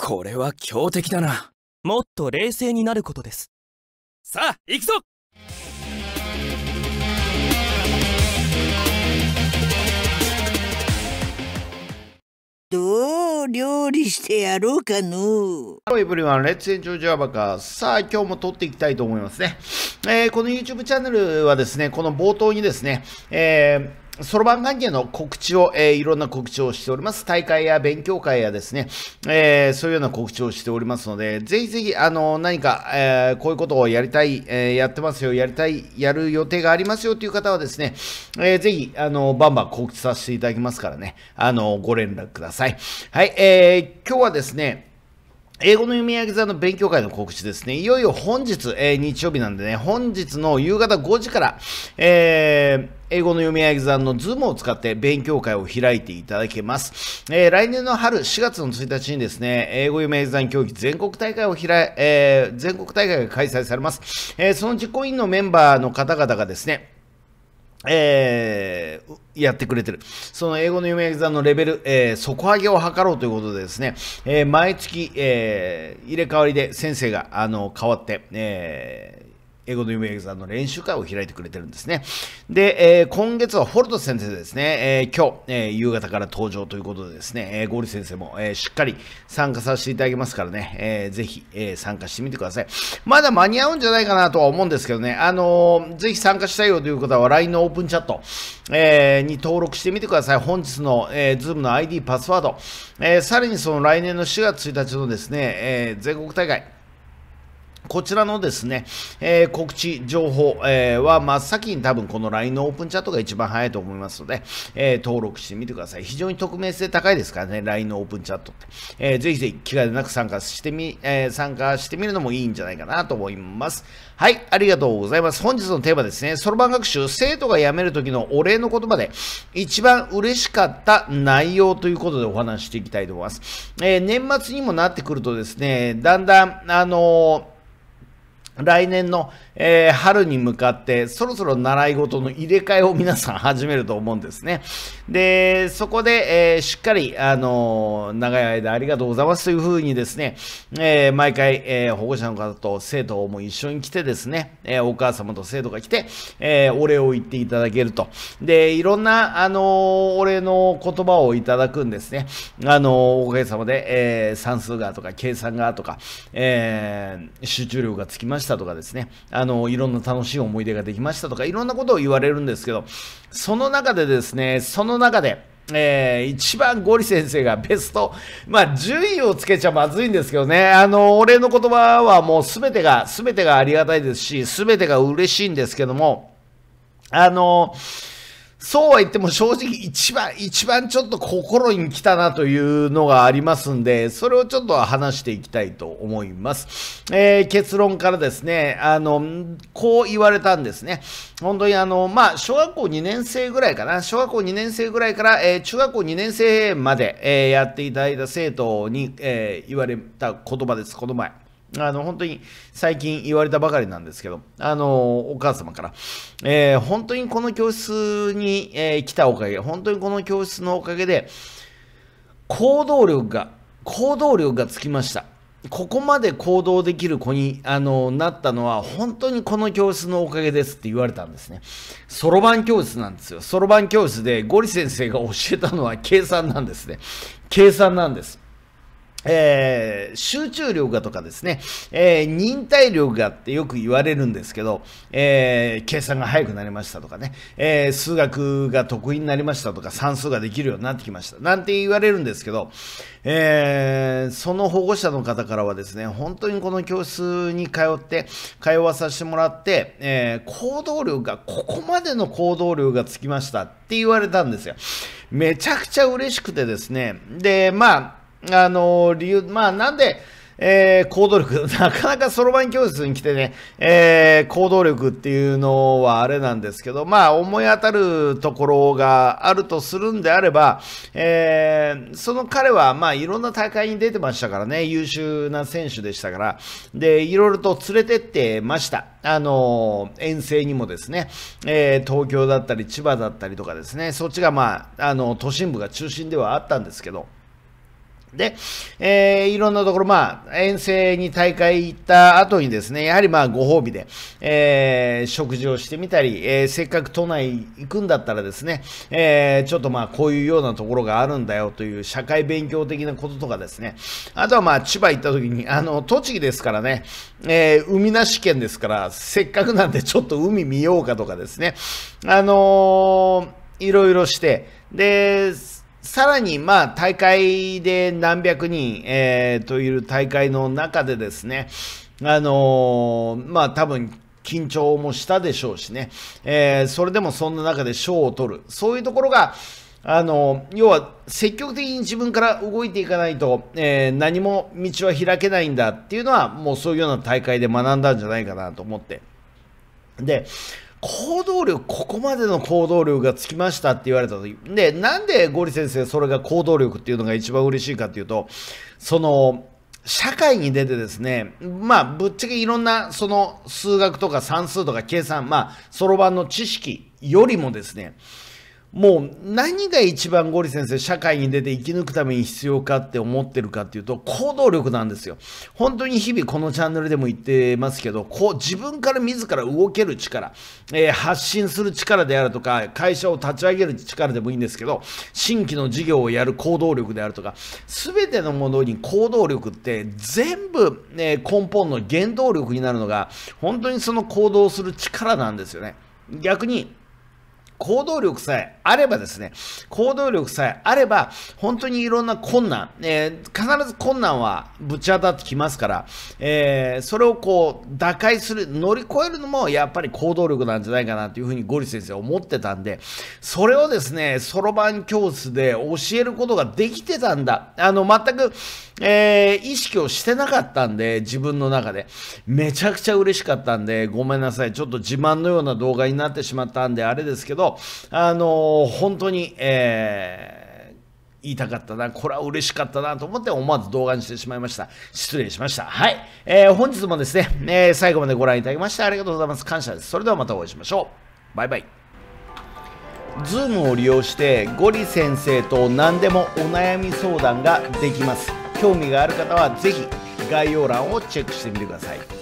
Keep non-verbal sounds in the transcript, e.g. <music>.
これは強敵だなもっと冷静になることですさあ行くぞどう料理してやろうかの。h e l everyone, Let's Enjoy Java さあ、今日も撮っていきたいと思いますね。えー、この YouTube チャンネルはですね、この冒頭にですね、えーそろばん関係の告知を、えー、いろんな告知をしております。大会や勉強会やですね、えー、そういうような告知をしておりますので、ぜひぜひ、あの、何か、えー、こういうことをやりたい、えやってますよ、やりたい、やる予定がありますよという方はですね、えぜひ、あの、バンバン告知させていただきますからね、あの、ご連絡ください。はい、え今日はですね、英語の読み上げ座の勉強会の告知ですね。いよいよ本日、え日曜日なんでね、本日の夕方5時から、えー、英語の読み上げ算のズームを使って勉強会を開いていただけます。えー、来年の春4月の1日にですね、英語読み上げ算競技全国大会を開い、えー、全国大会が開催されます。えー、その実行委員のメンバーの方々がですね、えー、やってくれてる。その英語の読み上げ座のレベル、えー、底上げを図ろうということでですね、えー、毎月、えー、入れ替わりで先生が、あの、変わって、えー、英語の夢エグの練習会を開いてくれてるんですね。で、えー、今月はフォルト先生ですね、えー、今日、えー、夕方から登場ということでですね、えー、ゴーリ先生も、えー、しっかり参加させていただきますからね、えー、ぜひ、えー、参加してみてください。まだ間に合うんじゃないかなとは思うんですけどね、あのー、ぜひ参加したいよという方は LINE のオープンチャット、えー、に登録してみてください。本日の、えー、Zoom の ID、パスワード、えー、さらにその来年の4月1日のですね、えー、全国大会、こちらのですね、えー、告知情報、えー、は真っ先に多分この LINE のオープンチャットが一番早いと思いますので、えー、登録してみてください。非常に匿名性高いですからね、LINE のオープンチャットって。えー、ぜひぜひ気兼ねなく参加してみ、え参加してみるのもいいんじゃないかなと思います。はい、ありがとうございます。本日のテーマですね、そろばん学習、生徒が辞める時のお礼の言葉で一番嬉しかった内容ということでお話していきたいと思います。え年末にもなってくるとですね、だんだん、あの来年の、えー、春に向かって、そろそろ習い事の入れ替えを皆さん始めると思うんですね。で、そこで、えー、しっかり、あのー、長い間ありがとうございますというふうにですね、え毎回、え保護者の方と生徒も一緒に来てですね、えお母様と生徒が来て、えお礼を言っていただけると。で、いろんな、あのお礼の言葉をいただくんですね。あのおかげさまで、え算数がとか、計算がとか、え集中力がつきましたたとかですね、あの、いろんな楽しい思い出ができましたとか、いろんなことを言われるんですけど、その中でですね、その中で、えー、一番ゴリ先生が <laughs> ベスト、まあ、順位をつけちゃまずいんですけどね、あの、俺の言葉はもう全てが、全てがありがたいですし、全てが嬉しいんですけども、あのそうは言っても正直一番、一番ちょっと心に来たなというのがありますんで、それをちょっと話していきたいと思います。えー、結論からですね、あの、こう言われたんですね。本当にあの、まあ、小学校2年生ぐらいかな、小学校2年生ぐらいから、えー、中学校2年生まで、えー、やっていただいた生徒に、え言われた言葉です、この前。あの、本当に最近言われたばかりなんですけど、あの、お母様から、えー、本当にこの教室に、えー、来たおかげ、本当にこの教室のおかげで、行動力が、行動力がつきました。ここまで行動できる子にあのなったのは本当にこの教室のおかげですって言われたんですね。そろばん教室なんですよ。そろばん教室でゴリ先生が教えたのは計算なんですね。計算なんです。えー、集中力がとかですね、えー、忍耐力がってよく言われるんですけど、えー、計算が早くなりましたとかね、え数学が得意になりましたとか、算数ができるようになってきました、なんて言われるんですけど、えその保護者の方からはですね、本当にこの教室に通って、通わさせてもらって、え行動力が、ここまでの行動力がつきましたって言われたんですよ。めちゃくちゃ嬉しくてですね、で、まあ、あの理由、まあなんで、えー、行動力、なかなかそろばん教室に来てね、えー、行動力っていうのはあれなんですけど、まあ思い当たるところがあるとするんであれば、えー、その彼はまあいろんな大会に出てましたからね、優秀な選手でしたから、で、いろいろと連れてってました。あの、遠征にもですね、えー、東京だったり千葉だったりとかですね、そっちがまあ、あの、都心部が中心ではあったんですけど、で、えー、いろんなところ、まあ、遠征に大会行った後にですね、やはりまあ、ご褒美で、えー、食事をしてみたり、えー、せっかく都内行くんだったらですね、えちょっとまあ、こういうようなところがあるんだよという社会勉強的なこととかですね、あとはまあ、千葉行った時に、あの、栃木ですからね、え海なし県ですから、せっかくなんでちょっと海見ようかとかですね、あのいろいろして、で、さらに、まあ、大会で何百人、えー、という大会の中でですね、あのー、まあ、多分、緊張もしたでしょうしね、えー、それでもそんな中で賞を取る、そういうところが、あの要は積極的に自分から動いていかないと、えー、何も道は開けないんだっていうのはもうそういうような大会で学んだんじゃないかなと思ってで行動力、ここまでの行動力がつきましたって言われたき、で、なんでゴリ先生、それが行動力っていうのが一番嬉しいかっていうと、その、社会に出てですね、まあ、ぶっちゃけいろんな、その、数学とか算数とか計算、まあ、そろばんの知識よりもですね、もう何が一番ゴリ先生社会に出て生き抜くために必要かって思ってるかっていうと行動力なんですよ本当に日々このチャンネルでも言ってますけどこう自分から自ら動ける力、えー、発信する力であるとか会社を立ち上げる力でもいいんですけど新規の事業をやる行動力であるとかすべてのものに行動力って全部、ね、根本の原動力になるのが本当にその行動する力なんですよね逆に行動力さえあればですね、行動力さえあれば、本当にいろんな困難、えー、必ず困難はぶち当たってきますから、えー、それをこう、打開する、乗り越えるのもやっぱり行動力なんじゃないかなというふうにゴリ先生は思ってたんで、それをですね、そろばん教室で教えることができてたんだ。あの、全く、えー、意識をしてなかったんで、自分の中で。めちゃくちゃ嬉しかったんで、ごめんなさい。ちょっと自慢のような動画になってしまったんで、あれですけど、あの本当に、えー言いたかったな、これは嬉しかったなと思って思わず動画にしてしまいました。失礼しました。はい。えー、本日もですね、えー、最後までご覧いただきましてありがとうございます。感謝です。それではまたお会いしましょう。バイバイ。ズームを利用してゴリ先生と何でもお悩み相談ができます。興味がある方はぜひ概要欄をチェックしてみてください。